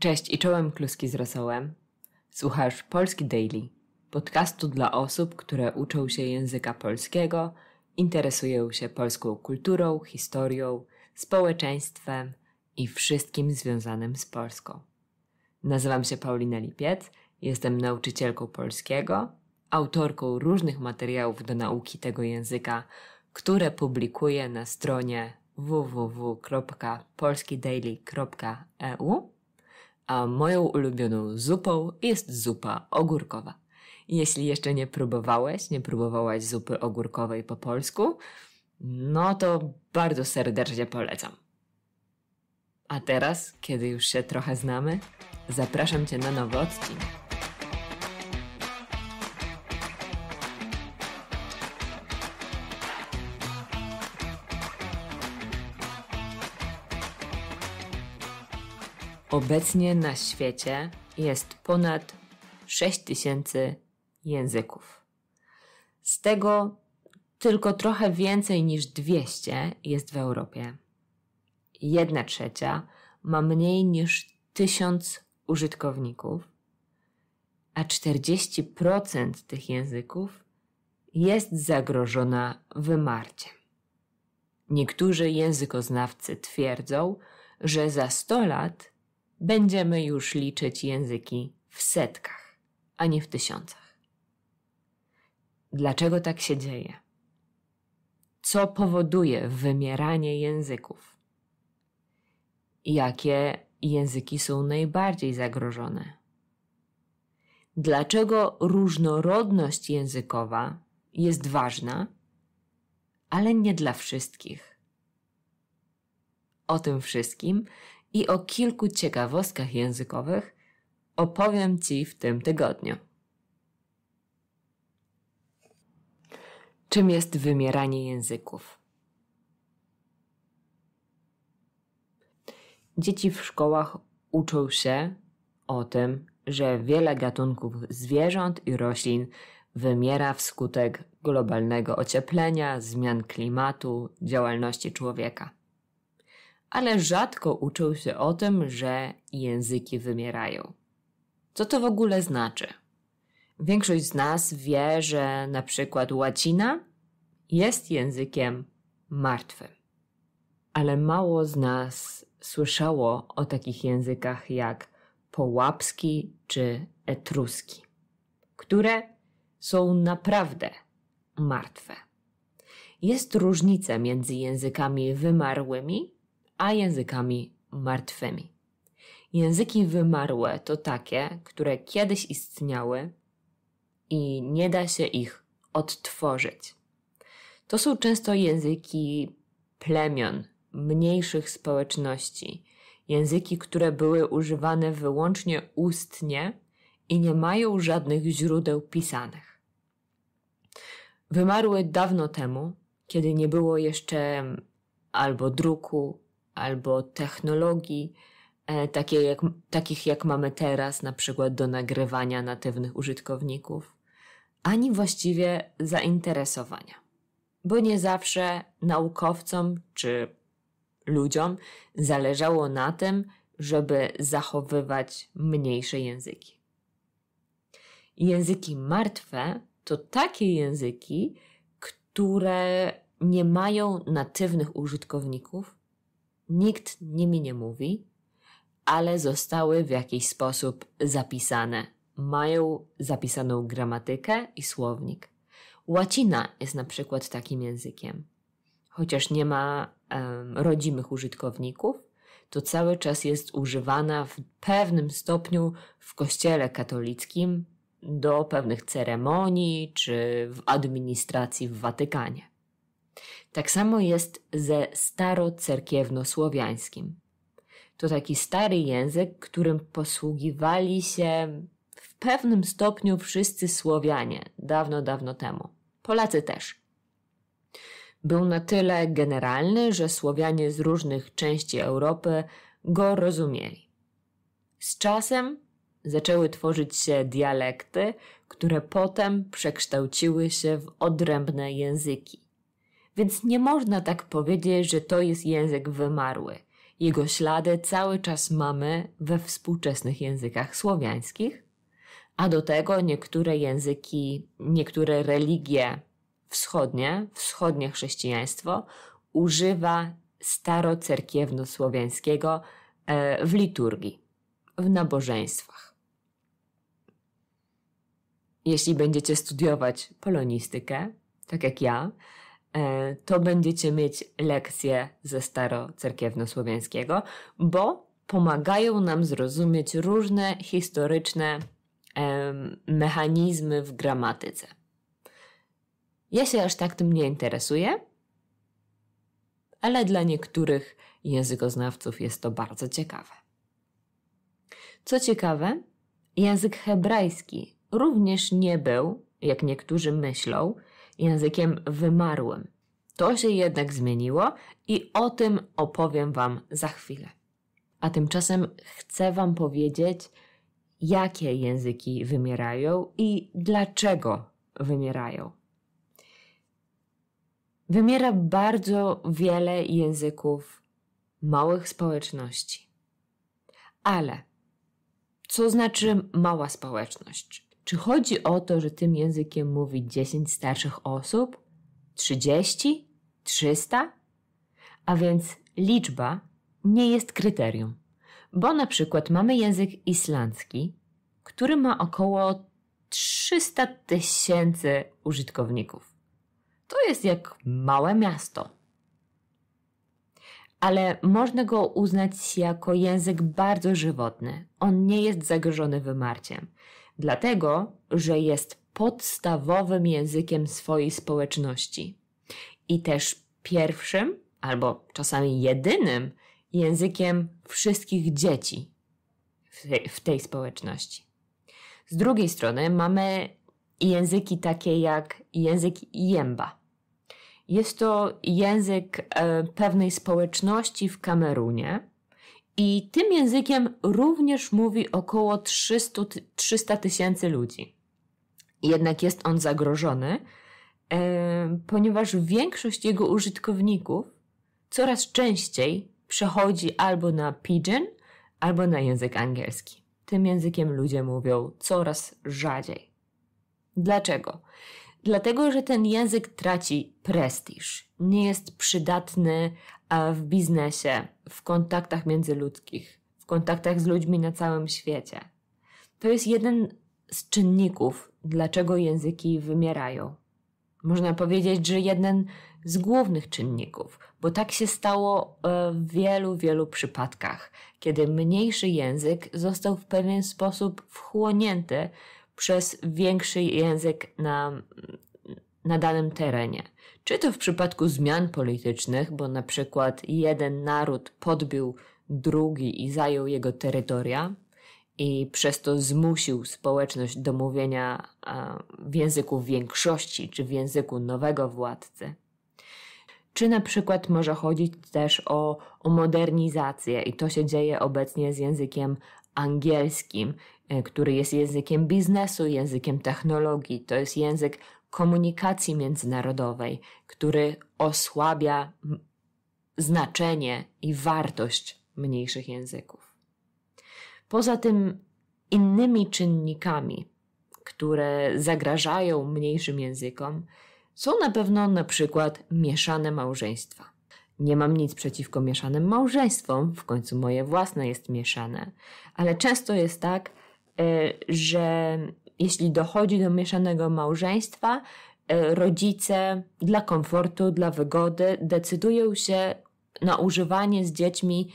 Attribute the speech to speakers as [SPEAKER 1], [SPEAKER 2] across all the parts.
[SPEAKER 1] Cześć i czołem Kluski z Rosołem. Słuchasz Polski Daily, podcastu dla osób, które uczą się języka polskiego, interesują się polską kulturą, historią, społeczeństwem i wszystkim związanym z Polską. Nazywam się Paulina Lipiec, jestem nauczycielką polskiego, autorką różnych materiałów do nauki tego języka, które publikuję na stronie www.polskidaily.eu a moją ulubioną zupą jest zupa ogórkowa. Jeśli jeszcze nie próbowałeś, nie próbowałaś zupy ogórkowej po polsku, no to bardzo serdecznie polecam. A teraz, kiedy już się trochę znamy, zapraszam Cię na nowy odcinek. Obecnie na świecie jest ponad 6000 języków. Z tego tylko trochę więcej niż 200 jest w Europie. Jedna trzecia ma mniej niż 1000 użytkowników, a 40% tych języków jest zagrożona wymarciem. Niektórzy językoznawcy twierdzą, że za 100 lat będziemy już liczyć języki w setkach, a nie w tysiącach. Dlaczego tak się dzieje? Co powoduje wymieranie języków? Jakie języki są najbardziej zagrożone? Dlaczego różnorodność językowa jest ważna, ale nie dla wszystkich? O tym wszystkim i o kilku ciekawostkach językowych opowiem Ci w tym tygodniu. Czym jest wymieranie języków? Dzieci w szkołach uczą się o tym, że wiele gatunków zwierząt i roślin wymiera wskutek globalnego ocieplenia, zmian klimatu, działalności człowieka ale rzadko uczył się o tym, że języki wymierają. Co to w ogóle znaczy? Większość z nas wie, że na przykład łacina jest językiem martwym. Ale mało z nas słyszało o takich językach jak połapski czy etruski, które są naprawdę martwe. Jest różnica między językami wymarłymi a językami martwymi. Języki wymarłe to takie, które kiedyś istniały i nie da się ich odtworzyć. To są często języki plemion, mniejszych społeczności, języki, które były używane wyłącznie ustnie i nie mają żadnych źródeł pisanych. Wymarły dawno temu, kiedy nie było jeszcze albo druku, albo technologii, e, takie jak, takich jak mamy teraz, na przykład do nagrywania natywnych użytkowników, ani właściwie zainteresowania. Bo nie zawsze naukowcom czy ludziom zależało na tym, żeby zachowywać mniejsze języki. Języki martwe to takie języki, które nie mają natywnych użytkowników, nikt nimi nie mówi, ale zostały w jakiś sposób zapisane. Mają zapisaną gramatykę i słownik. Łacina jest na przykład takim językiem. Chociaż nie ma um, rodzimych użytkowników, to cały czas jest używana w pewnym stopniu w kościele katolickim do pewnych ceremonii czy w administracji w Watykanie. Tak samo jest ze starocerkiewnosłowiańskim. To taki stary język, którym posługiwali się w pewnym stopniu wszyscy Słowianie dawno, dawno temu. Polacy też. Był na tyle generalny, że Słowianie z różnych części Europy go rozumieli. Z czasem zaczęły tworzyć się dialekty, które potem przekształciły się w odrębne języki. Więc nie można tak powiedzieć, że to jest język wymarły. Jego ślady cały czas mamy we współczesnych językach słowiańskich, a do tego niektóre języki, niektóre religie wschodnie, wschodnie chrześcijaństwo używa starocerkiewno-słowiańskiego e, w liturgii, w nabożeństwach. Jeśli będziecie studiować polonistykę, tak jak ja, E, to będziecie mieć lekcje ze starocerkiewnosłowiańskiego, bo pomagają nam zrozumieć różne historyczne mechanizmy w gramatyce. Ja się aż tak tym nie interesuję, ale dla niektórych językoznawców jest to bardzo ciekawe. Co ciekawe, język hebrajski również nie był, jak niektórzy myślą, językiem wymarłym. To się jednak zmieniło i o tym opowiem Wam za chwilę. A tymczasem chcę Wam powiedzieć, jakie języki wymierają i dlaczego wymierają. Wymiera bardzo wiele języków małych społeczności. Ale co znaczy mała społeczność? Czy chodzi o to, że tym językiem mówi 10 starszych osób? 30? 300? A więc liczba nie jest kryterium, bo na przykład mamy język islandzki, który ma około 300 tysięcy użytkowników. To jest jak małe miasto. Ale można go uznać jako język bardzo żywotny. On nie jest zagrożony wymarciem. Dlatego, że jest podstawowym językiem swojej społeczności i też pierwszym, albo czasami jedynym językiem wszystkich dzieci w tej, społeczności. Z drugiej strony mamy języki takie jak język jemba. Jest to język e, pewnej społeczności w Kamerunie, i tym językiem również mówi około 300 tysięcy ludzi. Jednak jest on zagrożony, ponieważ większość jego użytkowników coraz częściej przechodzi albo na pidgin, albo na język angielski. Tym językiem ludzie mówią coraz rzadziej. Dlaczego? Dlatego, że ten język traci prestiż, nie jest przydatny w biznesie, w kontaktach międzyludzkich, w kontaktach z ludźmi na całym świecie. To jest jeden z czynników, dlaczego języki wymierają. Można powiedzieć, że jeden z głównych czynników, bo tak się stało e, w wielu, wielu przypadkach, kiedy mniejszy język został w pewien sposób wchłonięty przez większy język na, na danym terenie czy to w przypadku zmian politycznych, bo na przykład jeden naród podbił drugi i zajął jego terytoria i przez to zmusił społeczność do mówienia w języku większości czy w języku nowego władcy. Czy na przykład może chodzić też o, o modernizację, i to się dzieje obecnie z językiem angielskim, e, który jest językiem biznesu, językiem technologii. To jest język komunikacji międzynarodowej, który osłabia znaczenie i wartość mniejszych języków. Poza tym innymi czynnikami, które zagrażają mniejszym językom, są na pewno na przykład mieszane małżeństwa. Nie mam nic przeciwko mieszanym małżeństwom, w końcu moje własne jest mieszane, ale często jest tak, y, że jeśli dochodzi do mieszanego małżeństwa, e, rodzice dla komfortu, dla wygody decydują się na używanie z dziećmi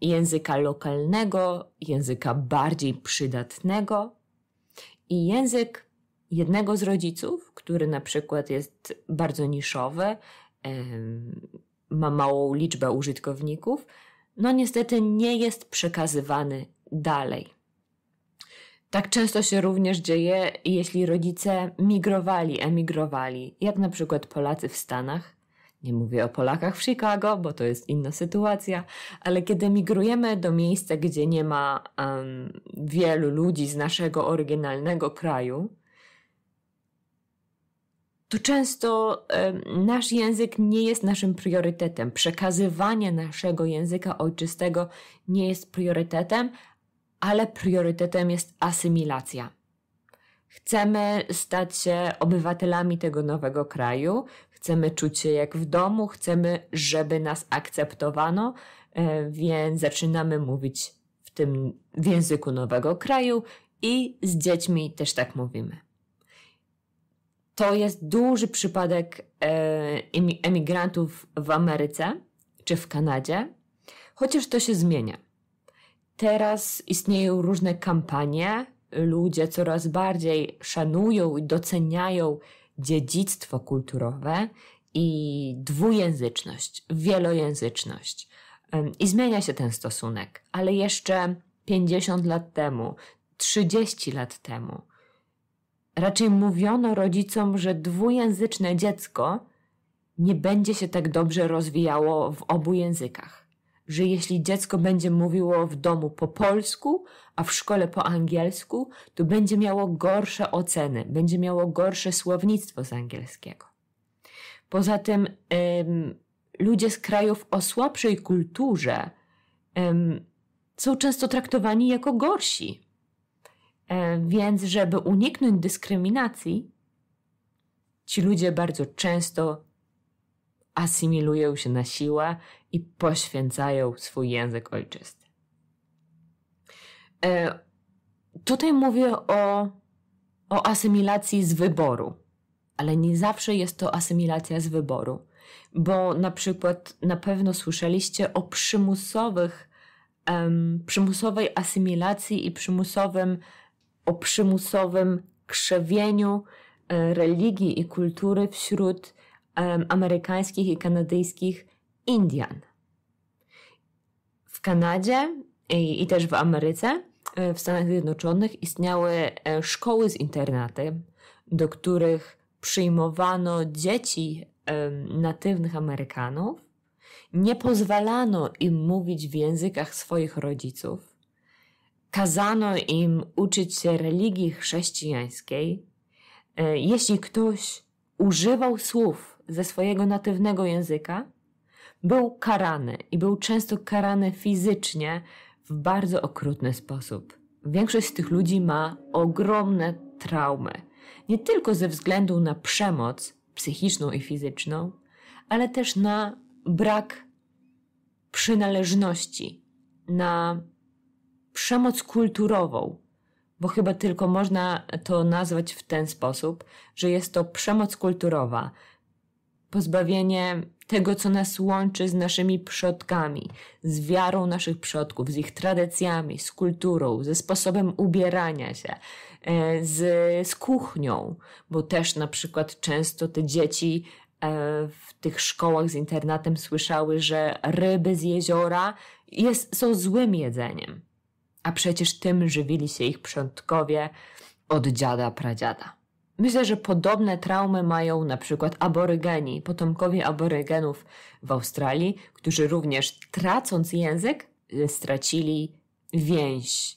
[SPEAKER 1] języka lokalnego, języka bardziej przydatnego i język jednego z rodziców, który na przykład jest bardzo niszowy, ma małą liczbę użytkowników, no niestety nie jest przekazywany dalej. Tak często się również dzieje, jeśli rodzice migrowali, emigrowali, jak na przykład Polacy w Stanach. Nie mówię o Polakach w Chicago, bo to jest inna sytuacja, ale kiedy migrujemy do miejsca, gdzie nie ma um, wielu ludzi z naszego oryginalnego kraju, to często um, nasz język nie jest naszym priorytetem. Przekazywanie naszego języka ojczystego nie jest priorytetem, ale priorytetem jest asymilacja. Chcemy stać się obywatelami tego nowego kraju, chcemy czuć się jak w domu, chcemy, żeby nas akceptowano, e, więc zaczynamy mówić w tym w języku nowego kraju i z dziećmi też tak mówimy. To jest duży przypadek e, emigrantów w Ameryce czy w Kanadzie, chociaż to się zmienia. Teraz istnieją różne kampanie. Ludzie coraz bardziej szanują i doceniają dziedzictwo kulturowe i dwujęzyczność, wielojęzyczność. I zmienia się ten stosunek, ale jeszcze 50 lat temu, 30 lat temu, raczej mówiono rodzicom, że dwujęzyczne dziecko nie będzie się tak dobrze rozwijało w obu językach że jeśli dziecko będzie mówiło w domu po polsku, a w szkole po angielsku, to będzie miało gorsze oceny, będzie miało gorsze słownictwo z angielskiego. Poza tym ym, ludzie z krajów o słabszej kulturze ym, są często traktowani jako gorsi. E, więc, żeby uniknąć dyskryminacji, ci ludzie bardzo często asymilują się na siłę i poświęcają swój język ojczysty. E, tutaj mówię o, o asymilacji z wyboru, ale nie zawsze jest to asymilacja z wyboru, bo na przykład na pewno słyszeliście o przymusowych, em, przymusowej asymilacji i przymusowym, o przymusowym krzewieniu e, religii i kultury wśród em, amerykańskich i kanadyjskich Indian. W Kanadzie i, i też w Ameryce, e, w Stanach Zjednoczonych istniały e, szkoły z internatem, do których przyjmowano dzieci e, natywnych Amerykanów, nie pozwalano im mówić w językach swoich rodziców, kazano im uczyć się religii chrześcijańskiej. Jeśli ktoś używał słów ze swojego natywnego języka, był karany i był często karany fizycznie w bardzo okrutny sposób. Większość z tych ludzi ma ogromne traumy, nie tylko ze względu na przemoc psychiczną i fizyczną, ale też na brak przynależności, na przemoc kulturową, bo chyba tylko można to nazwać w ten sposób, że jest to przemoc kulturowa, pozbawienie tego, co nas łączy z naszymi przodkami, z wiarą naszych przodków, z ich tradycjami, z kulturą, ze sposobem ubierania się, e, z, z kuchnią, bo też na przykład często te dzieci e, w tych szkołach z internatem słyszały, że ryby z jeziora jest, są złym jedzeniem. A przecież tym żywili się ich przodkowie od dziada pradziada. Myślę, że podobne traumy mają na przykład aborygeni, potomkowie aborygenów w Australii, którzy również tracąc język, y, stracili więź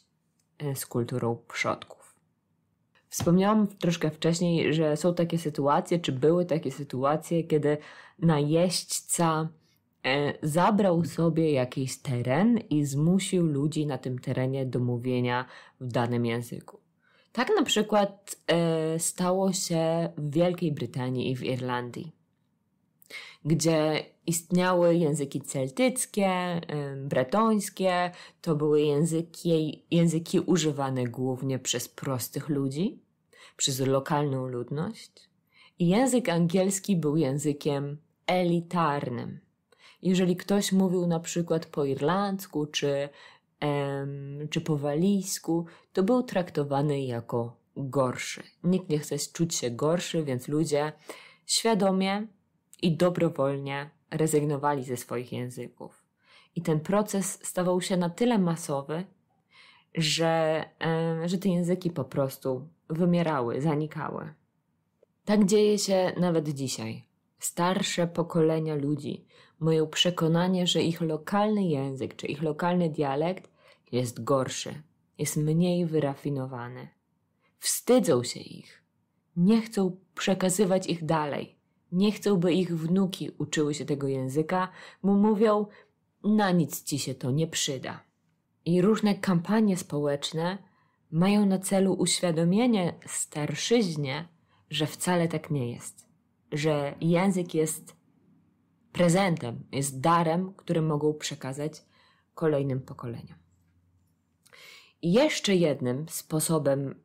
[SPEAKER 1] y, z kulturą przodków. Wspomniałam troszkę wcześniej, że są takie sytuacje, czy były takie sytuacje, kiedy najeźdźca e, zabrał sobie jakiś teren i zmusił ludzi na tym terenie do mówienia w danym języku. Tak na przykład e, stało się w Wielkiej Brytanii i w Irlandii, gdzie istniały języki celtyckie, y, bretońskie, to były języki, języki używane głównie przez prostych ludzi, przez lokalną ludność. I język angielski był językiem elitarnym. Jeżeli ktoś mówił na przykład po irlandzku czy czy po walijsku, to był traktowany jako gorszy. Nikt nie chce czuć się gorszy, więc ludzie świadomie i dobrowolnie rezygnowali ze swoich języków. I ten proces stawał się na tyle masowy, że, że te języki po prostu wymierały, zanikały. Tak dzieje się nawet dzisiaj. Starsze pokolenia ludzi mają przekonanie, że ich lokalny język czy ich lokalny dialekt jest gorszy, jest mniej wyrafinowany. Wstydzą się ich, nie chcą przekazywać ich dalej, nie chcą, by ich wnuki uczyły się tego języka, mu mówią: Na nic ci się to nie przyda. I różne kampanie społeczne mają na celu uświadomienie starszyźnie, że wcale tak nie jest, że język jest prezentem, jest darem, który mogą przekazać kolejnym pokoleniom. Jeszcze jednym sposobem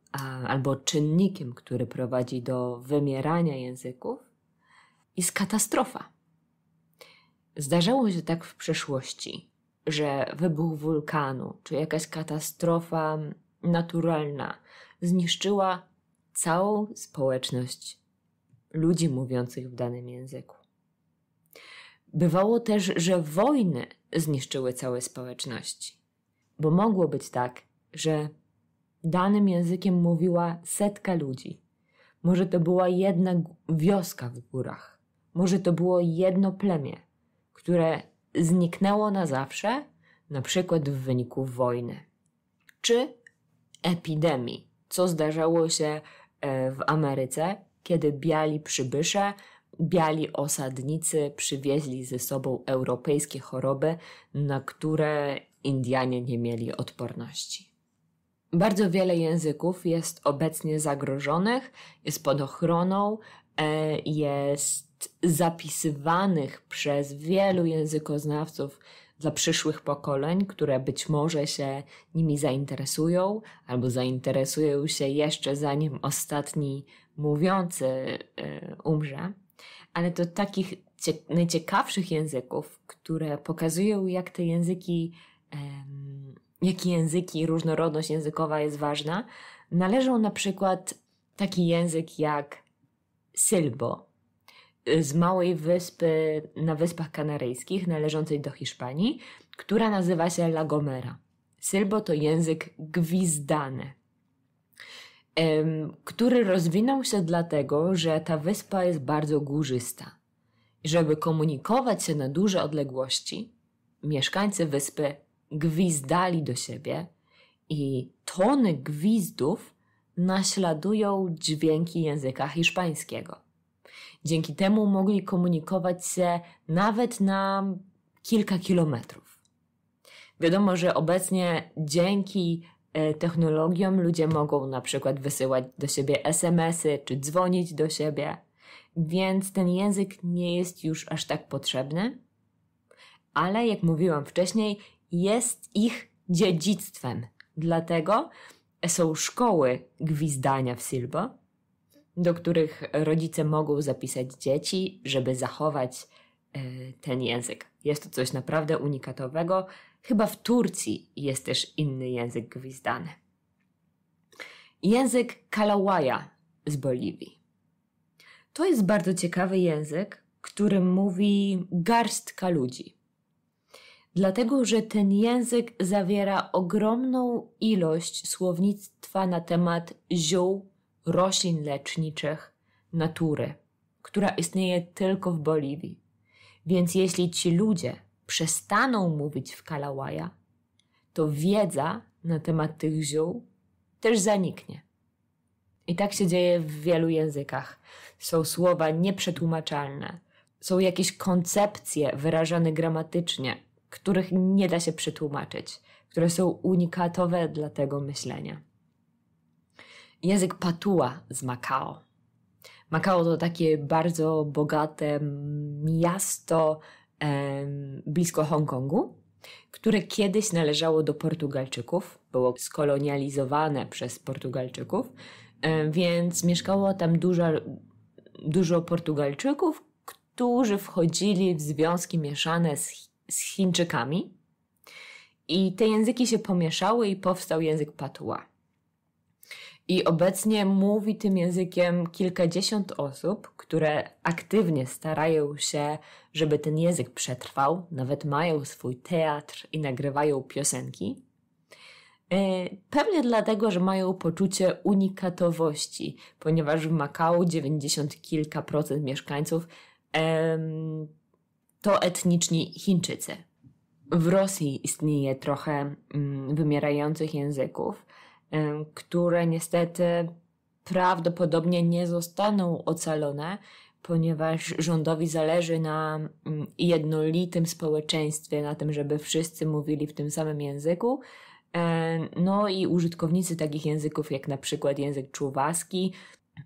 [SPEAKER 1] albo czynnikiem, który prowadzi do wymierania języków, jest katastrofa. Zdarzało się tak w przeszłości, że wybuch wulkanu czy jakaś katastrofa naturalna zniszczyła całą społeczność ludzi mówiących w danym języku. Bywało też, że wojny zniszczyły całe społeczności, bo mogło być tak, że danym językiem mówiła setka ludzi. Może to była jedna wioska w górach, może to było jedno plemię, które zniknęło na zawsze, na przykład w wyniku wojny czy epidemii, co zdarzało się e, w Ameryce, kiedy biali przybysze, biali osadnicy przywieźli ze sobą europejskie choroby, na które Indianie nie mieli odporności. Bardzo wiele języków jest obecnie zagrożonych, jest pod ochroną, e, jest zapisywanych przez wielu językoznawców dla przyszłych pokoleń, które być może się nimi zainteresują albo zainteresują się jeszcze zanim ostatni mówiący e, umrze. Ale to takich najciekawszych języków, które pokazują, jak te języki jak języki, różnorodność językowa jest ważna, należą na przykład taki język jak Sylbo z małej wyspy na Wyspach Kanaryjskich, należącej do Hiszpanii, która nazywa się La Gomera. Sylbo to język gwizdany, który rozwinął się dlatego, że ta wyspa jest bardzo górzysta. Żeby komunikować się na duże odległości, mieszkańcy wyspy gwizdali do siebie i tony gwizdów naśladują dźwięki języka hiszpańskiego. Dzięki temu mogli komunikować się nawet na kilka kilometrów. Wiadomo, że obecnie dzięki e, technologiom ludzie mogą na przykład wysyłać do siebie SMS-y czy dzwonić do siebie, więc ten język nie jest już aż tak potrzebny. Ale jak mówiłam wcześniej, jest ich dziedzictwem. Dlatego są szkoły gwizdania w Silbo, do których rodzice mogą zapisać dzieci, żeby zachować e, ten język. Jest to coś naprawdę unikatowego. Chyba w Turcji jest też inny język gwizdany. Język Kalawaja z Boliwii. To jest bardzo ciekawy język, którym mówi garstka ludzi dlatego że ten język zawiera ogromną ilość słownictwa na temat ziół, roślin leczniczych, natury, która istnieje tylko w Boliwii. Więc jeśli ci ludzie przestaną mówić w Kalawaja, to wiedza na temat tych ziół też zaniknie. I tak się dzieje w wielu językach. Są słowa nieprzetłumaczalne, są jakieś koncepcje wyrażane gramatycznie, których nie da się przetłumaczyć, które są unikatowe dla tego myślenia. Język patua z Makao. Makao to takie bardzo bogate miasto e, blisko Hongkongu, które kiedyś należało do Portugalczyków, było skolonializowane przez Portugalczyków, e, więc mieszkało tam dużo, dużo Portugalczyków, którzy wchodzili w związki mieszane z z Chińczykami. I te języki się pomieszały i powstał język patua. I obecnie mówi tym językiem kilkadziesiąt osób, które aktywnie starają się, żeby ten język przetrwał, nawet mają swój teatr i nagrywają piosenki. Y, pewnie dlatego, że mają poczucie unikatowości, ponieważ w Makao 90 kilka procent mieszkańców em, to etniczni Chińczycy. W Rosji istnieje trochę mm, wymierających języków, które niestety prawdopodobnie nie zostaną ocalone, ponieważ rządowi zależy na mm, jednolitym społeczeństwie, na tym, żeby wszyscy mówili w tym samym języku. E, no i użytkownicy takich języków, jak na przykład język czuwaski,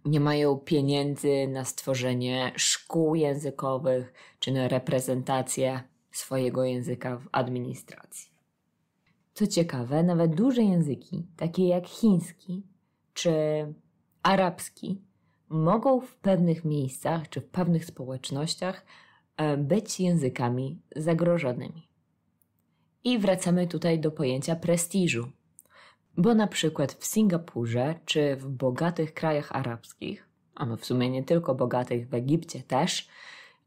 [SPEAKER 1] nie mają pieniędzy na stworzenie szkół językowych czy na reprezentację swojego języka w administracji. Co ciekawe, nawet duże języki, takie jak chiński czy arabski, mogą w pewnych miejscach czy w pewnych społecznościach e, być językami zagrożonymi. I wracamy tutaj do pojęcia prestiżu, bo na przykład w Singapurze czy w bogatych krajach arabskich, a my w sumie nie tylko bogatych, w Egipcie też,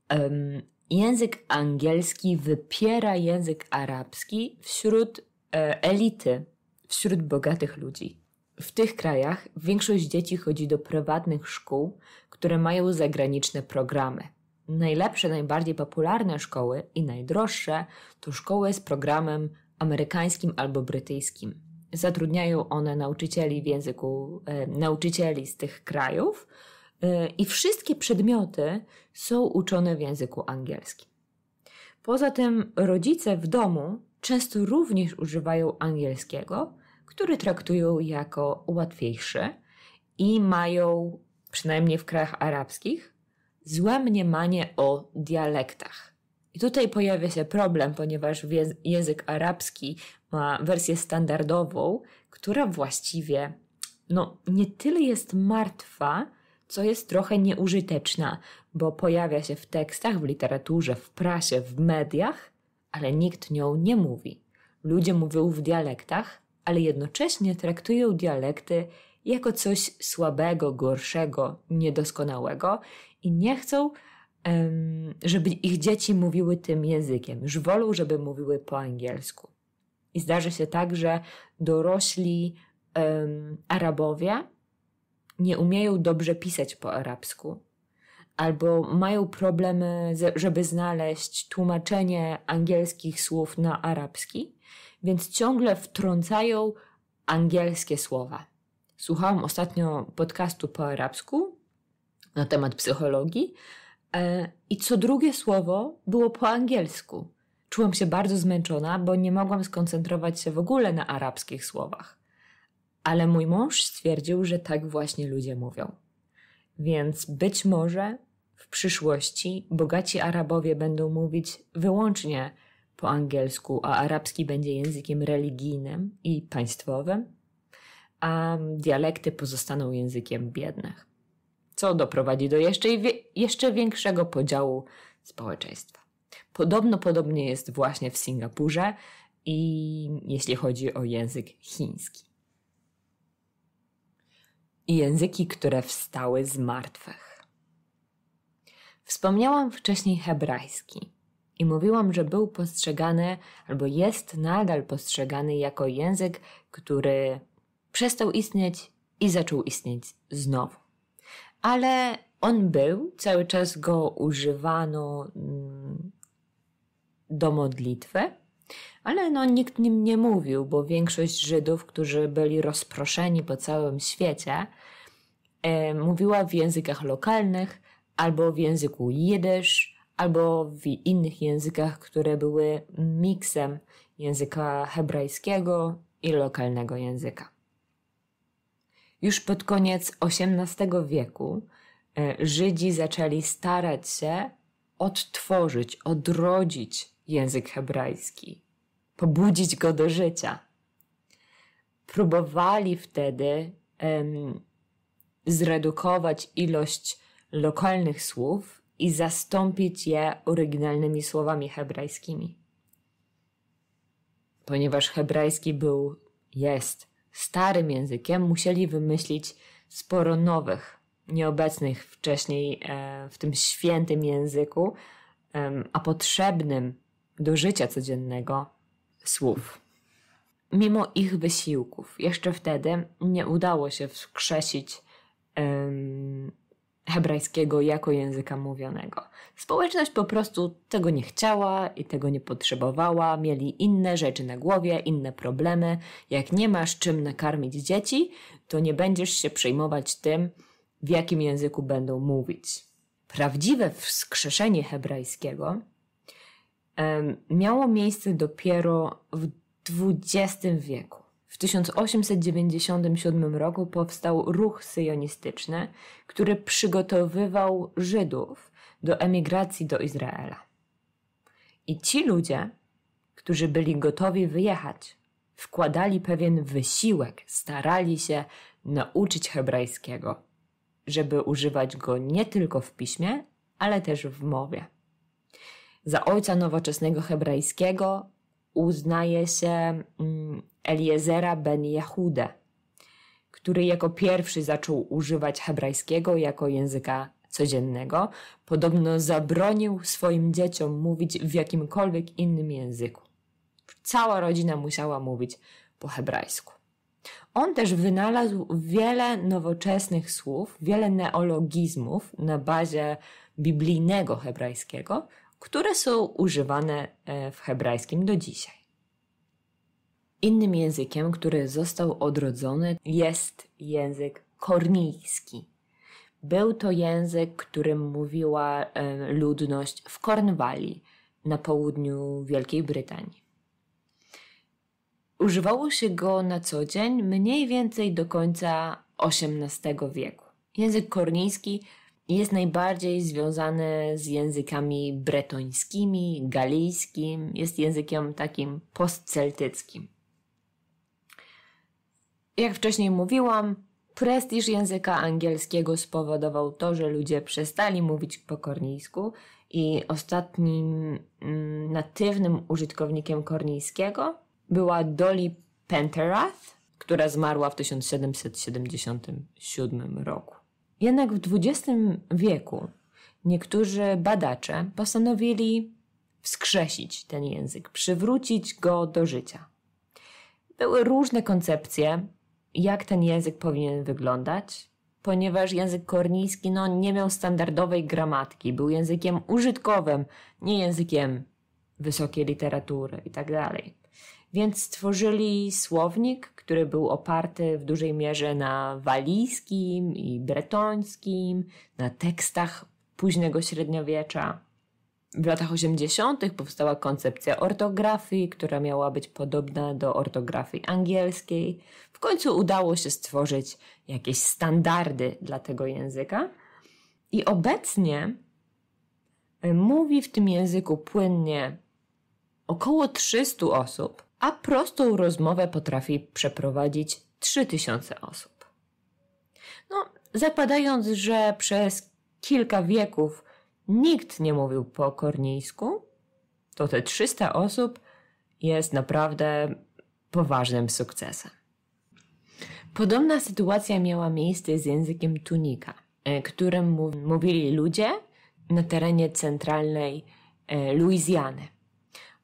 [SPEAKER 1] um, język angielski wypiera język arabski wśród e, elity, wśród bogatych ludzi. W tych krajach większość dzieci chodzi do prywatnych szkół, które mają zagraniczne programy. Najlepsze, najbardziej popularne szkoły i najdroższe to szkoły z programem amerykańskim albo brytyjskim zatrudniają one nauczycieli w języku, e, nauczycieli z tych krajów e, i wszystkie przedmioty są uczone w języku angielskim. Poza tym rodzice w domu często również używają angielskiego, który traktują jako łatwiejszy i mają, przynajmniej w krajach arabskich, złe mniemanie o dialektach. I tutaj pojawia się problem, ponieważ język arabski ma wersję standardową, która właściwie no, nie tyle jest martwa, co jest trochę nieużyteczna, bo pojawia się w tekstach, w literaturze, w prasie, w mediach, ale nikt nią nie mówi. Ludzie mówią w dialektach, ale jednocześnie traktują dialekty jako coś słabego, gorszego, niedoskonałego i nie chcą, żeby ich dzieci mówiły tym językiem. Już wolą, żeby mówiły po angielsku. I zdarzy się tak, że dorośli um, Arabowie nie umieją dobrze pisać po arabsku, albo mają problemy, żeby znaleźć tłumaczenie angielskich słów na arabski, więc ciągle wtrącają angielskie słowa. Słuchałam ostatnio podcastu po arabsku na temat psychologii e, i co drugie słowo było po angielsku. Czułam się bardzo zmęczona, bo nie mogłam skoncentrować się w ogóle na arabskich słowach. Ale mój mąż stwierdził, że tak właśnie ludzie mówią. Więc być może w przyszłości bogaci Arabowie będą mówić wyłącznie po angielsku, a arabski będzie językiem religijnym i państwowym, a dialekty pozostaną językiem biednych, co doprowadzi do jeszcze, jeszcze większego podziału społeczeństwa. Podobno podobnie jest właśnie w Singapurze i jeśli chodzi o język chiński. I języki, które wstały z martwych. Wspomniałam wcześniej hebrajski i mówiłam, że był postrzegany albo jest nadal postrzegany jako język, który przestał istnieć i zaczął istnieć znowu. Ale on był, cały czas go używano mm, do modlitwy, ale no, nikt nim nie mówił, bo większość Żydów, którzy byli rozproszeni po całym świecie, e, mówiła w językach lokalnych albo w języku jidysz, albo w innych językach, które były miksem języka hebrajskiego i lokalnego języka. Już pod koniec XVIII wieku e, Żydzi zaczęli starać się odtworzyć, odrodzić język hebrajski, pobudzić go do życia. Próbowali wtedy um, zredukować ilość lokalnych słów i zastąpić je oryginalnymi słowami hebrajskimi. Ponieważ hebrajski był, jest starym językiem, musieli wymyślić sporo nowych, nieobecnych wcześniej e, w tym świętym języku, a potrzebnym do życia codziennego słów. Mimo ich wysiłków, jeszcze wtedy nie udało się wskrzesić um, hebrajskiego jako języka mówionego. Społeczność po prostu tego nie chciała i tego nie potrzebowała, mieli inne rzeczy na głowie, inne problemy. Jak nie masz czym nakarmić dzieci, to nie będziesz się przejmować tym, w jakim języku będą mówić. Prawdziwe wskrzeszenie hebrajskiego miało miejsce dopiero w XX wieku. W 1897 roku powstał ruch syjonistyczny, który przygotowywał Żydów do emigracji do Izraela. I ci ludzie, którzy byli gotowi wyjechać, wkładali pewien wysiłek, starali się nauczyć hebrajskiego, żeby używać go nie tylko w piśmie, ale też w mowie. Za ojca nowoczesnego hebrajskiego uznaje się mm, Eliezera ben Jehude, który jako pierwszy zaczął używać hebrajskiego jako języka codziennego. Podobno zabronił swoim dzieciom mówić w jakimkolwiek innym języku. Cała rodzina musiała mówić po hebrajsku. On też wynalazł wiele nowoczesnych słów, wiele neologizmów na bazie biblijnego hebrajskiego, które są używane e, w hebrajskim do dzisiaj. Innym językiem, który został odrodzony, jest język kornijski. Był to język, którym mówiła e, ludność w Kornwalii na południu Wielkiej Brytanii. Używało się go na co dzień mniej więcej do końca XVIII wieku. Język kornijski jest najbardziej związane z językami bretońskimi, galijskim, jest językiem takim postceltyckim. Jak wcześniej mówiłam, prestiż języka angielskiego spowodował to, że ludzie przestali mówić po kornijsku i ostatnim mm, natywnym użytkownikiem kornijskiego była Dolly Penterath, która zmarła w 1777 roku. Jednak w XX wieku niektórzy badacze postanowili wskrzesić ten język, przywrócić go do życia. Były różne koncepcje, jak ten język powinien wyglądać, ponieważ język korniński, no, nie miał standardowej gramatki, był językiem użytkowym, nie językiem wysokiej literatury itd. Tak więc stworzyli słownik, który był oparty w dużej mierze na walijskim i bretońskim, na tekstach późnego średniowiecza. W latach 80. powstała koncepcja ortografii, która miała być podobna do ortografii angielskiej. W końcu udało się stworzyć jakieś standardy dla tego języka. I obecnie e, mówi w tym języku płynnie około 300 osób, a prostą rozmowę potrafi przeprowadzić 3000 osób. No, zakładając, że przez kilka wieków nikt nie mówił po kornijsku, to te 300 osób jest naprawdę poważnym sukcesem. Podobna sytuacja miała miejsce z językiem tunika, e, którym mówili ludzie na terenie centralnej e, Luizjany.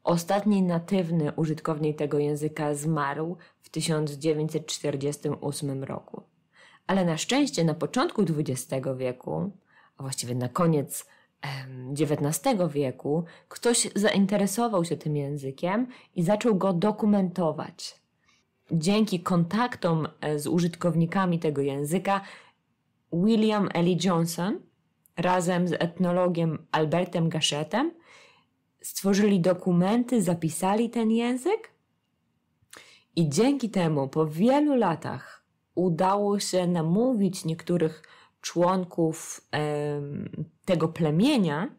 [SPEAKER 1] Ostatni natywny użytkownik tego języka zmarł w 1948 roku. Ale na szczęście na początku XX wieku, a właściwie na koniec XIX wieku, ktoś zainteresował się tym językiem i zaczął go dokumentować. Dzięki kontaktom e, z użytkownikami tego języka, William Ellie Johnson razem z etnologiem Albertem Gashetem stworzyli dokumenty, zapisali ten język i dzięki temu po wielu latach udało się namówić niektórych członków e, tego plemienia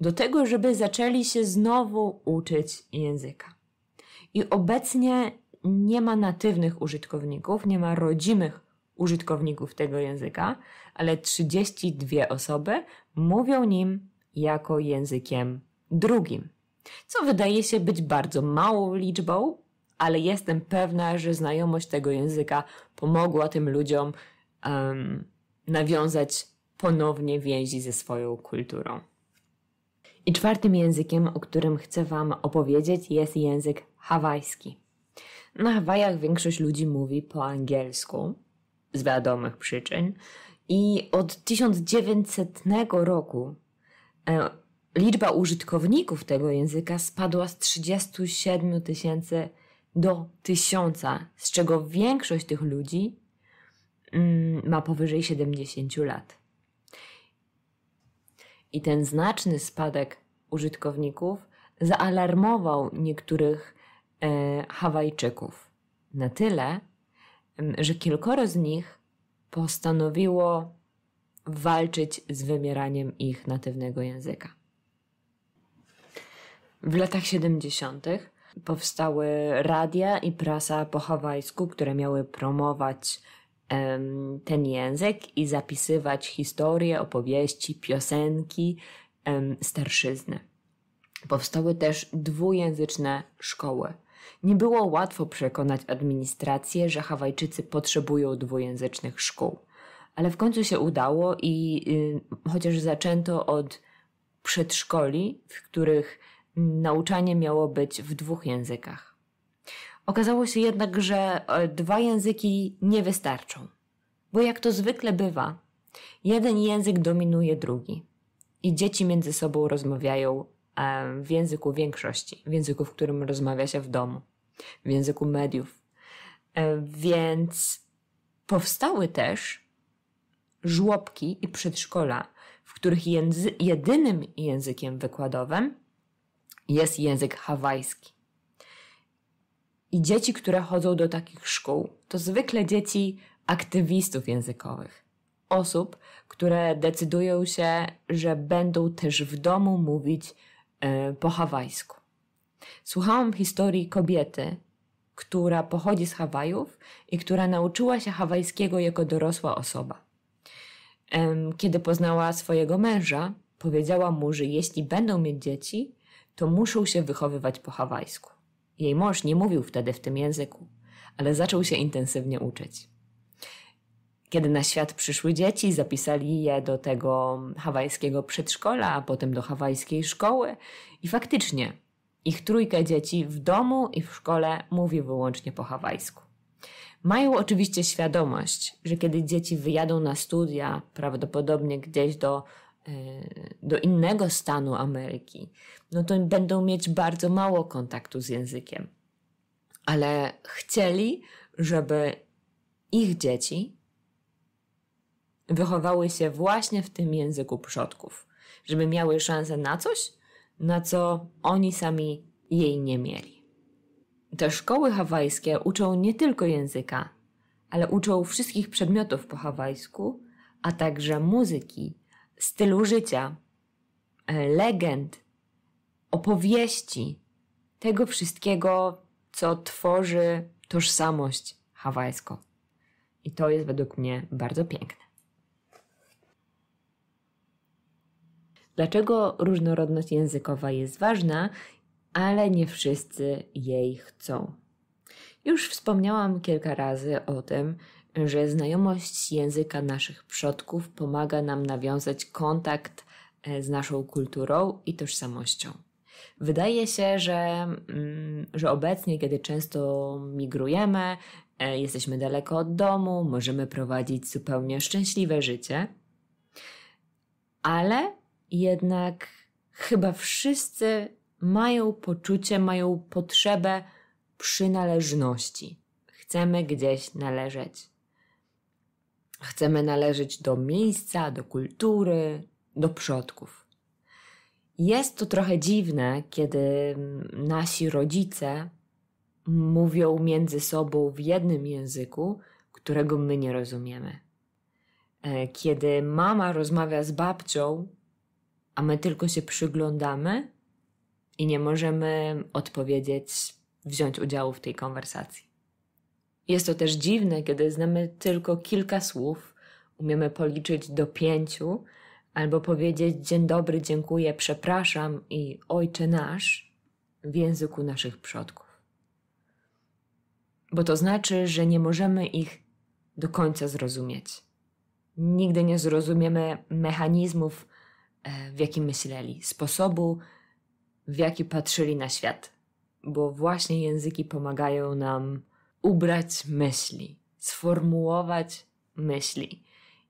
[SPEAKER 1] do tego, żeby zaczęli się znowu uczyć języka. I obecnie nie ma natywnych użytkowników, nie ma rodzimych użytkowników tego języka, ale 32 osoby mówią nim jako językiem drugim, co wydaje się być bardzo małą liczbą, ale jestem pewna, że znajomość tego języka pomogła tym ludziom um, nawiązać ponownie więzi ze swoją kulturą. I czwartym językiem, o którym chcę Wam opowiedzieć, jest język hawajski. Na Hawajach większość ludzi mówi po angielsku z wiadomych przyczyn i od 1900 roku e, liczba użytkowników tego języka spadła z 37 tysięcy do 1000, z czego większość tych ludzi mm, ma powyżej 70 lat. I ten znaczny spadek użytkowników zaalarmował niektórych e, Hawajczyków. Na tyle, mm, że kilkoro z nich postanowiło walczyć z wymieraniem ich natywnego języka. W latach 70. powstały radia i prasa po hawajsku, które miały promować ten język i zapisywać historie, opowieści, piosenki em, starszyzny. Powstały też dwujęzyczne szkoły. Nie było łatwo przekonać administrację, że Hawajczycy potrzebują dwujęzycznych szkół. Ale w końcu się udało i y, chociaż zaczęto od przedszkoli, w których nauczanie miało być w dwóch językach. Okazało się jednak, że e, dwa języki nie wystarczą, bo jak to zwykle bywa, jeden język dominuje drugi i dzieci między sobą rozmawiają e, w języku większości, w języku, w którym rozmawia się w domu, w języku mediów. E, więc powstały też żłobki i przedszkola, w których jedynym językiem wykładowym jest język hawajski. I dzieci, które chodzą do takich szkół, to zwykle dzieci aktywistów językowych, osób, które decydują się, że będą też w domu mówić y, po hawajsku. Słuchałam historii kobiety, która pochodzi z Hawajów i która nauczyła się hawajskiego jako dorosła osoba. Kiedy poznała swojego męża, powiedziała mu, że jeśli będą mieć dzieci, to muszą się wychowywać po hawajsku. Jej mąż nie mówił wtedy w tym języku, ale zaczął się intensywnie uczyć. Kiedy na świat przyszły dzieci, zapisali je do tego hawajskiego przedszkola, a potem do hawajskiej szkoły i faktycznie ich trójkę dzieci w domu i w szkole mówi wyłącznie po hawajsku. Mają oczywiście świadomość, że kiedy dzieci wyjadą na studia, prawdopodobnie gdzieś do Y, do innego stanu Ameryki, no to będą mieć bardzo mało kontaktu z językiem. Ale chcieli, żeby ich dzieci wychowały się właśnie w tym języku przodków, żeby miały szansę na coś, na co oni sami jej nie mieli. Te szkoły hawajskie uczą nie tylko języka, ale uczą wszystkich przedmiotów po hawajsku, a także muzyki, stylu życia, e, legend, opowieści, tego wszystkiego, co tworzy tożsamość hawajską. I to jest według mnie bardzo piękne. Dlaczego różnorodność językowa jest ważna, ale nie wszyscy jej chcą? Już wspomniałam kilka razy o tym, że znajomość języka naszych przodków pomaga nam nawiązać kontakt e, z naszą kulturą i tożsamością. Wydaje się, że, mm, że obecnie, kiedy często migrujemy, e, jesteśmy daleko od domu, możemy prowadzić zupełnie szczęśliwe życie, ale jednak chyba wszyscy mają poczucie, mają potrzebę przynależności. Chcemy gdzieś należeć. Chcemy należeć do miejsca, do kultury, do przodków. Jest to trochę dziwne, kiedy nasi rodzice mówią między sobą w jednym języku, którego my nie rozumiemy. E, kiedy mama rozmawia z babcią, a my tylko się przyglądamy i nie możemy odpowiedzieć, wziąć udziału w tej konwersacji. Jest to też dziwne, kiedy znamy tylko kilka słów, umiemy policzyć do pięciu, albo powiedzieć dzień dobry, dziękuję, przepraszam i ojcze nasz w języku naszych przodków. Bo to znaczy, że nie możemy ich do końca zrozumieć. Nigdy nie zrozumiemy mechanizmów, e, w jaki myśleli, sposobu, w jaki patrzyli na świat, bo właśnie języki pomagają nam ubrać myśli, sformułować myśli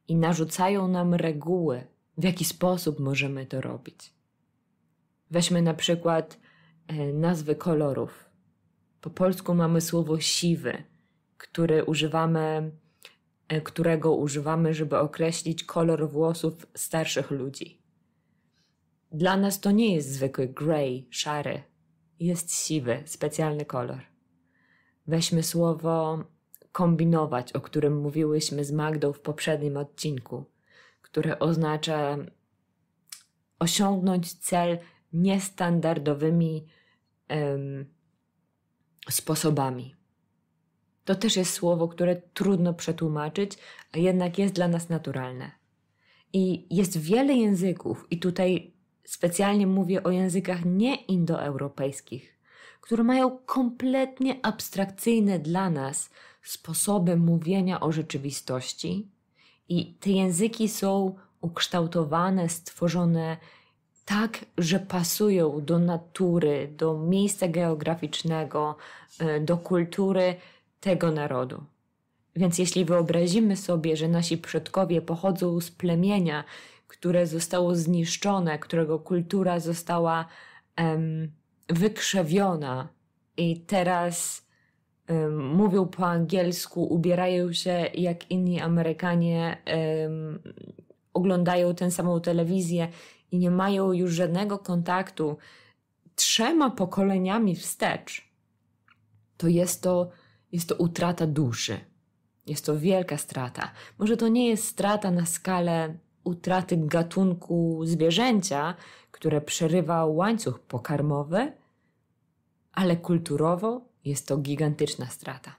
[SPEAKER 1] i narzucają nam reguły, w jaki sposób możemy to robić. Weźmy na przykład e, nazwy kolorów. Po polsku mamy słowo siwy, który używamy, e, którego używamy, żeby określić kolor włosów starszych ludzi. Dla nas to nie jest zwykły grey, szary, jest siwy, specjalny kolor. Weźmy słowo kombinować, o którym mówiłyśmy z Magdą w poprzednim odcinku, które oznacza osiągnąć cel niestandardowymi sposobami. To też jest słowo, które trudno przetłumaczyć, a jednak jest dla nas naturalne. I jest wiele języków, i tutaj specjalnie mówię o językach nieindoeuropejskich, które mają kompletnie abstrakcyjne dla nas sposoby mówienia o rzeczywistości, i te języki są ukształtowane, stworzone tak, że pasują do natury, do miejsca geograficznego, e, do kultury tego narodu. Więc jeśli wyobrazimy sobie, że nasi przodkowie pochodzą z plemienia, które zostało zniszczone, którego kultura została em, wykrzewiona i teraz um, mówią po angielsku, ubierają się jak inni Amerykanie, um, oglądają tę samą telewizję i nie mają już żadnego kontaktu trzema pokoleniami wstecz, to jest to, jest to utrata duszy. Jest to wielka strata. Może to nie jest strata na skalę utraty gatunku zwierzęcia, które przerywa łańcuch pokarmowy, ale kulturowo jest to gigantyczna strata.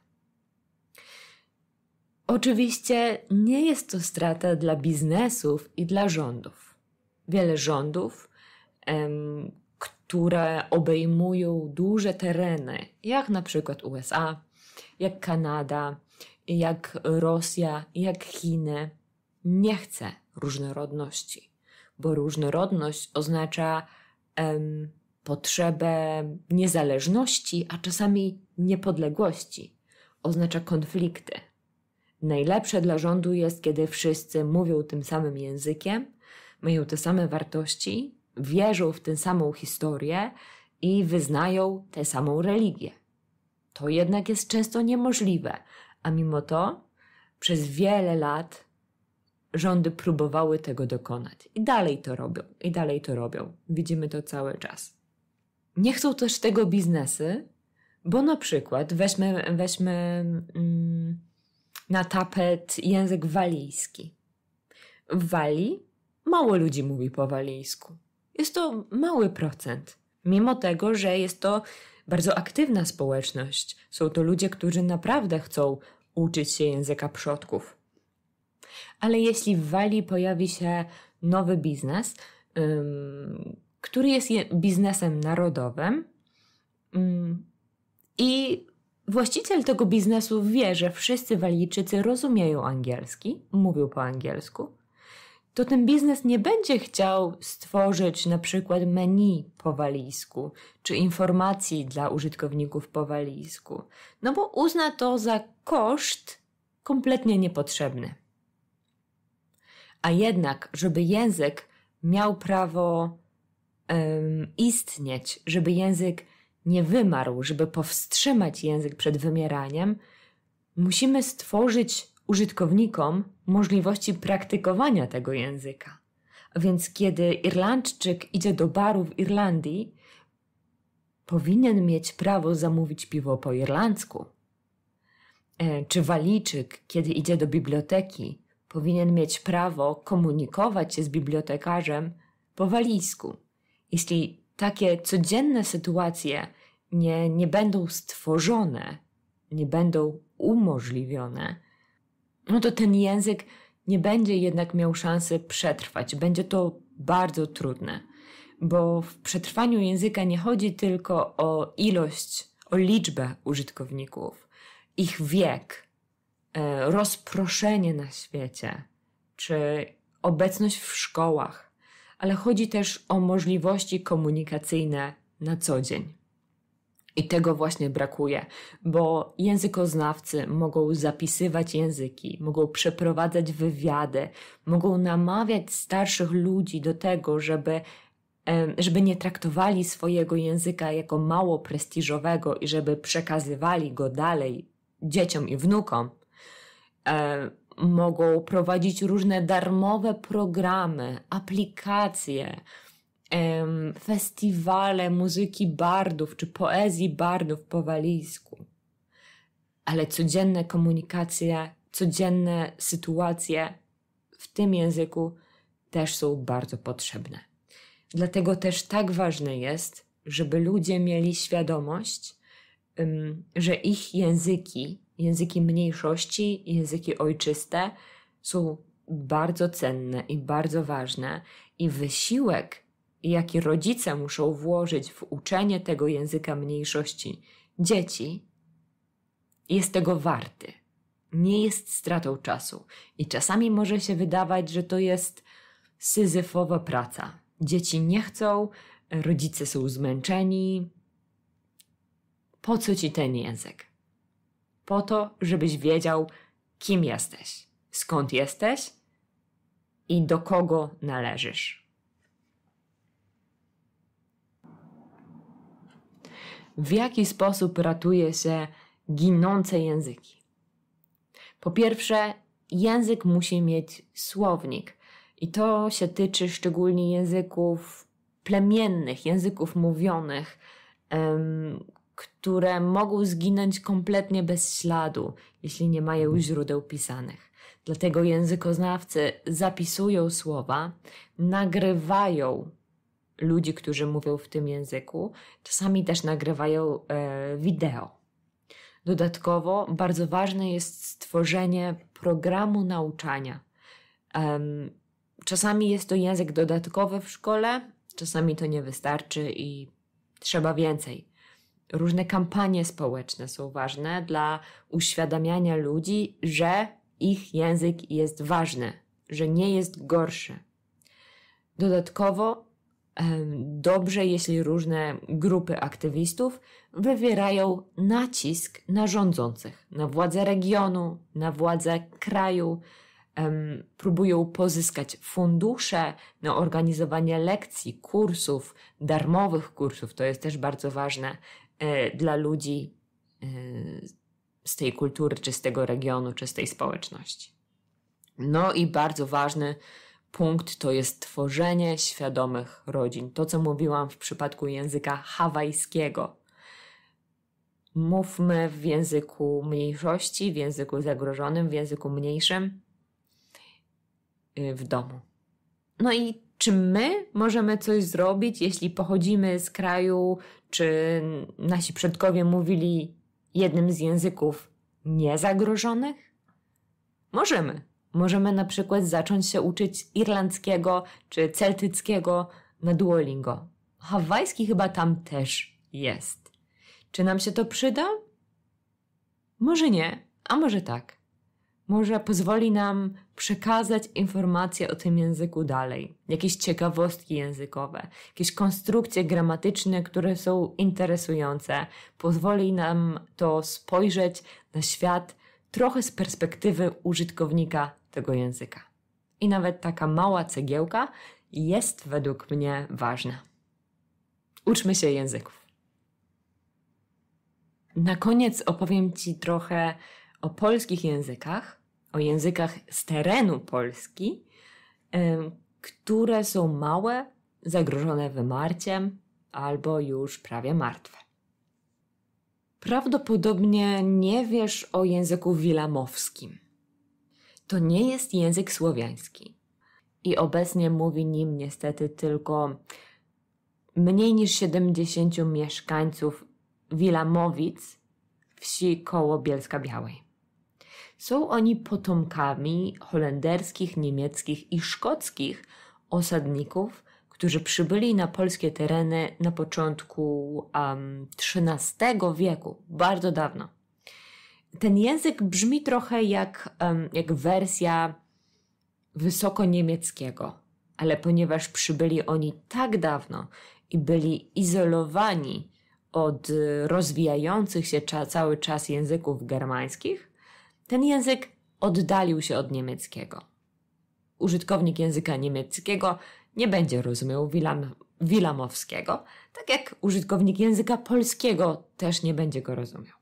[SPEAKER 1] Oczywiście nie jest to strata dla biznesów i dla rządów. Wiele rządów, em, które obejmują duże tereny, jak na przykład USA, jak Kanada, jak Rosja, jak Chiny, nie chce różnorodności, bo różnorodność oznacza em, potrzebę niezależności, a czasami niepodległości, oznacza konflikty. Najlepsze dla rządu jest, kiedy wszyscy mówią tym samym językiem, mają te same wartości, wierzą w tę samą historię i wyznają tę samą religię. To jednak jest często niemożliwe, a mimo to przez wiele lat rządy próbowały tego dokonać i dalej to robią, i dalej to robią. Widzimy to cały czas. Nie chcą też tego biznesy, bo na przykład weźmy, weźmy mm, na tapet język walijski. W Walii mało ludzi mówi po walijsku. Jest to mały procent, mimo tego, że jest to bardzo aktywna społeczność. Są to ludzie, którzy naprawdę chcą uczyć się języka przodków ale jeśli w Walii pojawi się nowy biznes, który jest biznesem narodowym i właściciel tego biznesu wie, że wszyscy Walijczycy rozumieją angielski, mówią po angielsku, to ten biznes nie będzie chciał stworzyć na przykład menu po walijsku czy informacji dla użytkowników po walijsku, no bo uzna to za koszt kompletnie niepotrzebny. A jednak, żeby język miał prawo um, istnieć, żeby język nie wymarł, żeby powstrzymać język przed wymieraniem, musimy stworzyć użytkownikom możliwości praktykowania tego języka. A więc kiedy Irlandczyk idzie do baru w Irlandii, powinien mieć prawo zamówić piwo po irlandzku. E, czy Walijczyk, kiedy idzie do biblioteki, powinien mieć prawo komunikować się z bibliotekarzem po walijsku. Jeśli takie codzienne sytuacje nie, nie będą stworzone, nie będą umożliwione, no to ten język nie będzie jednak miał szansy przetrwać. Będzie to bardzo trudne, bo w przetrwaniu języka nie chodzi tylko o ilość, o liczbę użytkowników, ich wiek, E, rozproszenie na świecie, czy obecność w szkołach, ale chodzi też o możliwości komunikacyjne na co dzień. I tego właśnie brakuje, bo językoznawcy mogą zapisywać języki, mogą przeprowadzać wywiady, mogą namawiać starszych ludzi do tego, żeby, e, żeby nie traktowali swojego języka jako mało prestiżowego i żeby przekazywali go dalej dzieciom i wnukom, E, mogą prowadzić różne darmowe programy, aplikacje, festiwale muzyki bardów czy poezji bardów po walijsku. Ale codzienne komunikacje, codzienne sytuacje w tym języku też są bardzo potrzebne. Dlatego też tak ważne jest, żeby ludzie mieli świadomość, że ich języki języki mniejszości, języki ojczyste są bardzo cenne i bardzo ważne, i wysiłek, jaki rodzice muszą włożyć w uczenie tego języka mniejszości dzieci, jest tego warty. Nie jest stratą czasu. I czasami może się wydawać, że to jest syzyfowa praca. Dzieci nie chcą, rodzice są zmęczeni. Po co ci ten język? po to, żebyś wiedział, kim jesteś, skąd jesteś i do kogo należysz. W jaki sposób ratuje się ginące języki? Po pierwsze, język musi mieć słownik, i to się tyczy szczególnie języków plemiennych, języków mówionych, które mogą zginąć kompletnie bez śladu, jeśli nie mają źródeł pisanych. Dlatego językoznawcy zapisują słowa, nagrywają ludzi, którzy mówią w tym języku, czasami też nagrywają e, wideo. Dodatkowo bardzo ważne jest stworzenie programu nauczania. Um, czasami jest to język dodatkowy w szkole, czasami to nie wystarczy i trzeba więcej różne kampanie społeczne są ważne dla uświadamiania ludzi, że ich język jest ważny, że nie jest gorszy. Dodatkowo dobrze, jeśli różne grupy aktywistów wywierają nacisk na rządzących, na władze regionu, na władze kraju, próbują pozyskać fundusze na organizowanie lekcji, kursów, darmowych kursów, to jest też bardzo ważne, E, dla ludzi e, z tej kultury, czy z tego regionu, czy z tej społeczności. No i bardzo ważny punkt to jest tworzenie świadomych rodzin. To, co mówiłam w przypadku języka hawajskiego. Mówmy w języku mniejszości, w języku zagrożonym, w języku mniejszym y, w domu. No i czy my możemy coś zrobić, jeśli pochodzimy z kraju, czy nasi przodkowie mówili jednym z języków niezagrożonych? Możemy. Możemy na przykład zacząć się uczyć irlandzkiego czy celtyckiego na Duolingo. Hawajski chyba tam też jest. Czy nam się to przyda? Może nie, a może tak może pozwoli nam przekazać informacje o tym języku dalej, jakieś ciekawostki językowe, jakieś konstrukcje gramatyczne, które są interesujące. Pozwoli nam to spojrzeć na świat trochę z perspektywy użytkownika tego języka. I nawet taka mała cegiełka jest według mnie ważna. Uczmy się języków. Na koniec opowiem Ci trochę o polskich językach, o językach z terenu Polski, które są małe, zagrożone wymarciem albo już prawie martwe. Prawdopodobnie nie wiesz o języku wilamowskim. To nie jest język słowiański i obecnie mówi nim niestety tylko mniej niż 70 mieszkańców Wilamowic, wsi koło Bielska Białej. Są oni potomkami holenderskich, niemieckich i szkockich osadników, którzy przybyli na polskie tereny na początku um, XIII wieku, bardzo dawno. Ten język brzmi trochę jak, um, jak wersja wysokoniemieckiego, ale ponieważ przybyli oni tak dawno i byli izolowani od rozwijających się cza cały czas języków germańskich, ten język oddalił się od niemieckiego. Użytkownik języka niemieckiego nie będzie rozumiał Wilam, Wilamowskiego, tak jak użytkownik języka polskiego też nie będzie go rozumiał.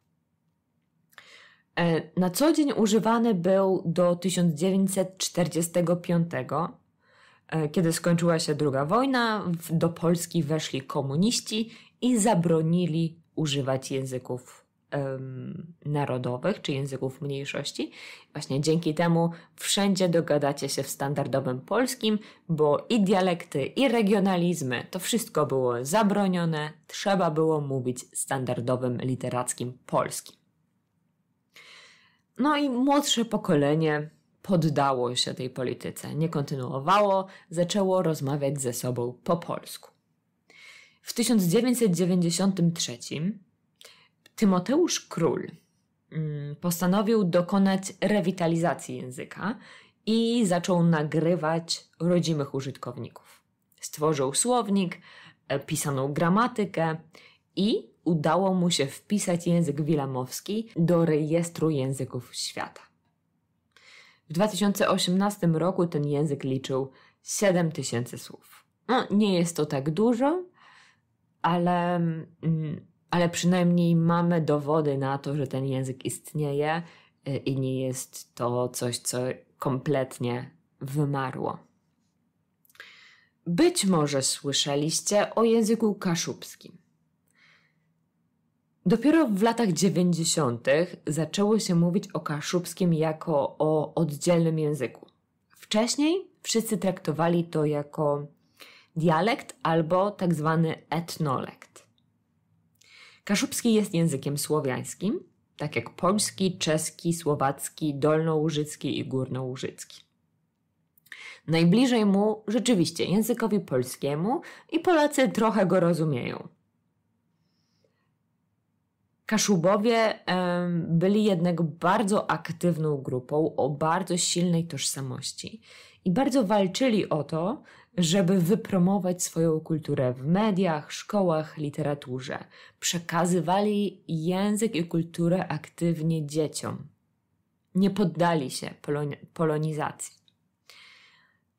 [SPEAKER 1] E, na co dzień używany był do 1945, e, kiedy skończyła się II wojna, do Polski weszli komuniści i zabronili używać języków narodowych czy języków mniejszości. Właśnie dzięki temu wszędzie dogadacie się w standardowym polskim, bo i dialekty, i regionalizmy to wszystko było zabronione, trzeba było mówić standardowym literackim polskim. No i młodsze pokolenie poddało się tej polityce, nie kontynuowało, zaczęło rozmawiać ze sobą po polsku. W 1993 Tymoteusz Król mm, postanowił dokonać rewitalizacji języka i zaczął nagrywać rodzimych użytkowników. Stworzył słownik, e, pisaną gramatykę i udało mu się wpisać język wilamowski do rejestru języków świata. W 2018 roku ten język liczył 7000 słów. No, nie jest to tak dużo, ale mm, ale przynajmniej mamy dowody na to, że ten język istnieje y, i nie jest to coś, co kompletnie wymarło. Być może słyszeliście o języku kaszubskim. Dopiero w latach 90. zaczęło się mówić o kaszubskim jako o oddzielnym języku. Wcześniej wszyscy traktowali to jako dialekt albo tak zwany etnolekt. Kaszubski jest językiem słowiańskim, tak jak polski, czeski, słowacki, dolnołużycki i górnołużycki. Najbliżej mu rzeczywiście językowi polskiemu i Polacy trochę go rozumieją. Kaszubowie byli jednak bardzo aktywną grupą o bardzo silnej tożsamości i bardzo walczyli o to, żeby wypromować swoją kulturę w mediach, szkołach, literaturze. Przekazywali język i kulturę aktywnie dzieciom. Nie poddali się poloni polonizacji.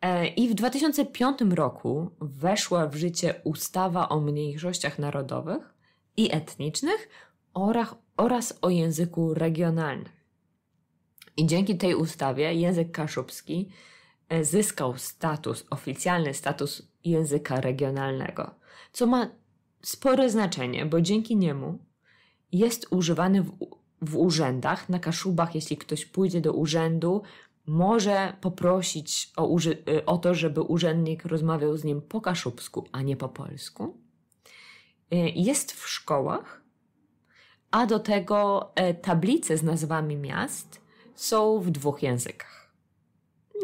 [SPEAKER 1] E, I w 2005 roku weszła w życie ustawa o mniejszościach narodowych i etnicznych oraz, oraz o języku regionalnym. I dzięki tej ustawie język kaszubski E, zyskał status, oficjalny status języka regionalnego, co ma spore znaczenie, bo dzięki niemu jest używany w, w urzędach. Na Kaszubach, jeśli ktoś pójdzie do urzędu, może poprosić o, uży- e, o, to, żeby urzędnik rozmawiał z nim po kaszubsku, a nie po polsku. E, jest w szkołach, a do tego tablice z nazwami miast są w dwóch językach.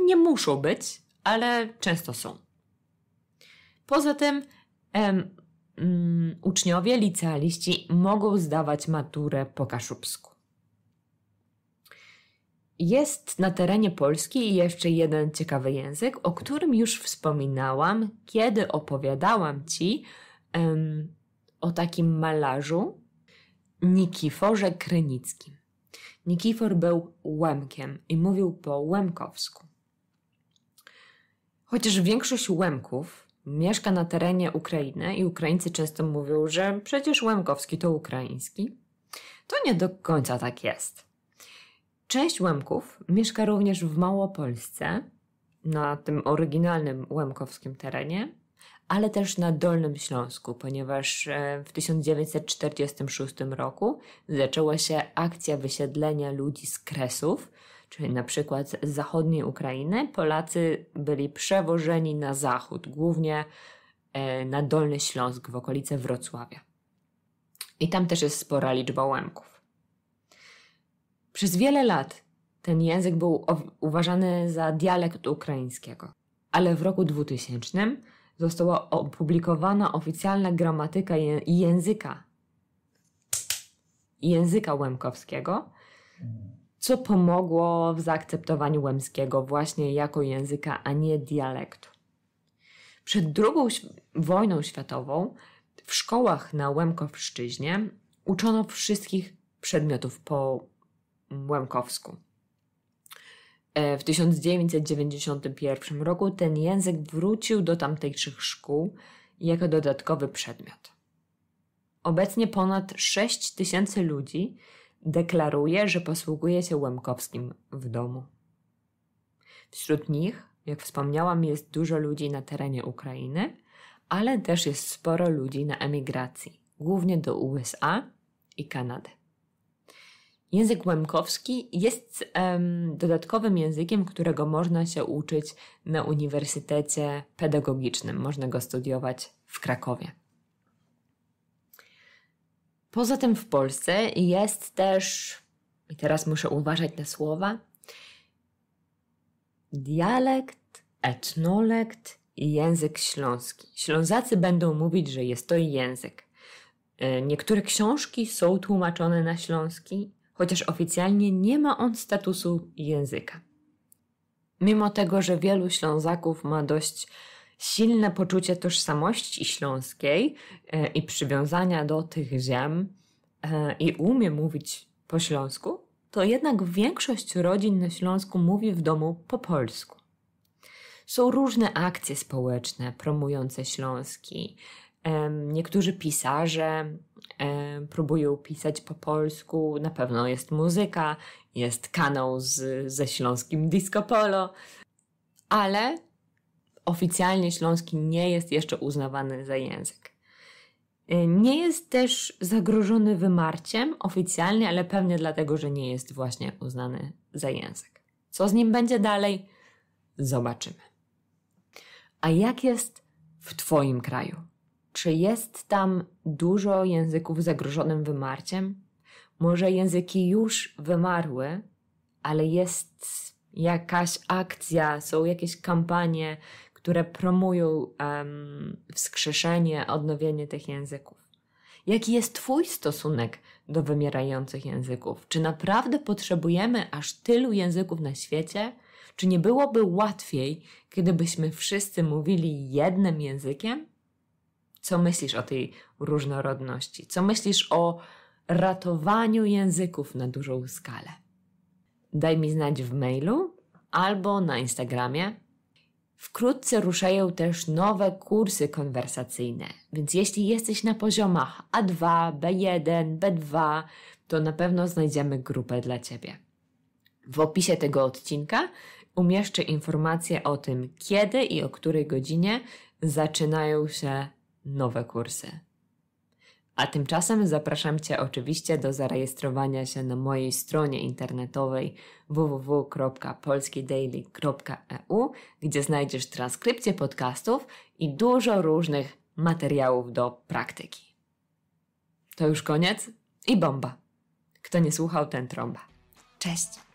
[SPEAKER 1] Nie muszą być, ale często są. Poza tym em, um, uczniowie licealiści mogą zdawać maturę po kaszubsku. Jest na terenie Polski jeszcze jeden ciekawy język, o którym już wspominałam, kiedy opowiadałam Ci um, o takim malarzu Nikiforze Krynickim. Nikifor był Łemkiem i mówił po łemkowsku. Chociaż większość Łemków mieszka na terenie Ukrainy i Ukraińcy często mówią, że przecież Łemkowski to ukraiński, to nie do końca tak jest. Część Łemków mieszka również w Małopolsce, na tym oryginalnym łemkowskim terenie, ale też na Dolnym Śląsku, ponieważ e, w 1946 roku zaczęła się akcja wysiedlenia ludzi z Kresów, czyli na przykład z zachodniej Ukrainy, Polacy byli przewożeni na zachód, głównie e, na Dolny Śląsk, w okolice Wrocławia. I tam też jest spora liczba łemków. Przez wiele lat ten język był uważany za dialekt ukraińskiego, ale w roku 2000 została opublikowana oficjalna gramatyka języka języka łemkowskiego, co pomogło w zaakceptowaniu łemskiego właśnie jako języka, a nie dialektu. Przed II wojną światową w szkołach na Łemkowszczyźnie uczono wszystkich przedmiotów po łemkowsku. E, w 1991 roku ten język wrócił do tamtejszych szkół jako dodatkowy przedmiot. Obecnie ponad 6 tysięcy ludzi deklaruje, że posługuje się Łemkowskim w domu. Wśród nich, jak wspomniałam, jest dużo ludzi na terenie Ukrainy, ale też jest sporo ludzi na emigracji, głównie do USA i Kanady. Język łemkowski jest dodatkowym językiem, którego można się uczyć na Uniwersytecie Pedagogicznym. Można go studiować w Krakowie. Poza tym w Polsce jest też, i teraz muszę uważać na słowa, dialekt, etnolekt i język śląski. Ślązacy będą mówić, że jest to język. E, niektóre książki są tłumaczone na śląski, chociaż oficjalnie nie ma on statusu języka. Mimo tego, że wielu Ślązaków ma dość silne poczucie tożsamości śląskiej e, i przywiązania do tych ziem e, i umie mówić po śląsku, to jednak większość rodzin na Śląsku mówi w domu po polsku. Są różne akcje społeczne promujące Śląski. Niektórzy pisarze próbują pisać po polsku, na pewno jest muzyka, jest kanał z, ze śląskim disco polo, ale oficjalnie śląski nie jest jeszcze uznawany za język. Y, nie jest też zagrożony wymarciem oficjalnie, ale pewnie dlatego, że nie jest właśnie uznany za język. Co z nim będzie dalej? Zobaczymy. A jak jest w Twoim kraju? Czy jest tam dużo języków zagrożonym wymarciem? Może języki już wymarły, ale jest jakaś akcja, są jakieś kampanie, które promują um, wskrzeszenie, odnowienie tych języków. Jaki jest Twój stosunek do wymierających języków? Czy naprawdę potrzebujemy aż tylu języków na świecie? Czy nie byłoby łatwiej, gdybyśmy wszyscy mówili jednym językiem? Co myślisz o tej różnorodności? Co myślisz o ratowaniu języków na dużą skalę? Daj mi znać w mailu albo na Instagramie Wkrótce ruszają też nowe kursy konwersacyjne, więc jeśli jesteś na poziomach A2, B1, B2, to na pewno znajdziemy grupę dla Ciebie. W opisie tego odcinka umieszczę informacje o tym, kiedy i o której godzinie zaczynają się nowe kursy. A tymczasem zapraszam Cię oczywiście do zarejestrowania się na mojej stronie internetowej www.polskidaily.eu, gdzie znajdziesz transkrypcję podcastów i dużo różnych materiałów do praktyki. To już koniec i bomba. Kto nie słuchał, ten trąba. Cześć!